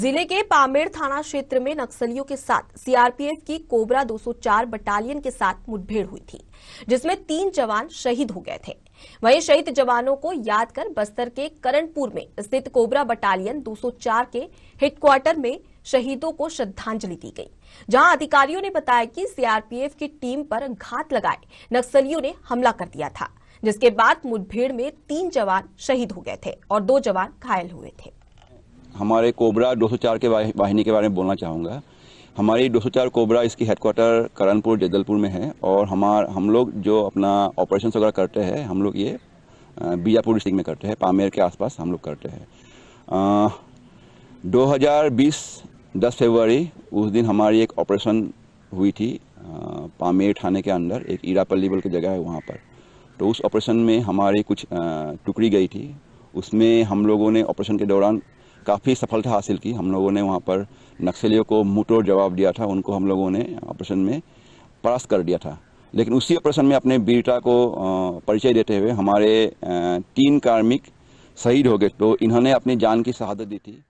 जिले के पामेड़ थाना क्षेत्र में नक्सलियों के साथ सीआरपीएफ की कोबरा 204 बटालियन के साथ मुठभेड़ हुई थी जिसमें तीन जवान शहीद हो गए थे वहीं शहीद जवानों को याद कर बस्तर के करणपुर में स्थित कोबरा बटालियन 204 के हेडक्वार्टर में शहीदों को श्रद्धांजलि दी गई जहां अधिकारियों ने बताया कि सीआरपीएफ की टीम पर घात लगाए नक्सलियों ने हमला कर दिया था जिसके बाद मुठभेड़ में तीन जवान शहीद हो गए थे और दो जवान घायल हुए थे हमारे कोबरा 204 के वाहिनी के बारे में बोलना चाहूँगा हमारी 204 कोबरा इसकी हेडक्वार्टर करणपुर जगदलपुर में है और हमार हम लोग जो अपना ऑपरेशन वगैरह करते हैं हम लोग ये बीजापुर डिस्ट्रिक्ट में करते हैं पामेर के आसपास हम लोग करते हैं दो हज़ार बीस दस फरवरी उस दिन हमारी एक ऑपरेशन हुई थी पामेर थाने के अंदर एक ईरापल्ली बल की जगह है वहाँ पर तो उस ऑपरेशन में हमारी कुछ टुकड़ी गई थी उसमें हम लोगों ने ऑपरेशन के दौरान काफ़ी सफलता हासिल की हम लोगों ने वहाँ पर नक्सलियों को मुठोड़ जवाब दिया था उनको हम लोगों ने ऑपरेशन में परास्त कर दिया था लेकिन उसी ऑपरेशन में अपने बीटा को परिचय देते हुए हमारे तीन कार्मिक शहीद हो गए तो इन्होंने अपनी जान की शहादत दी थी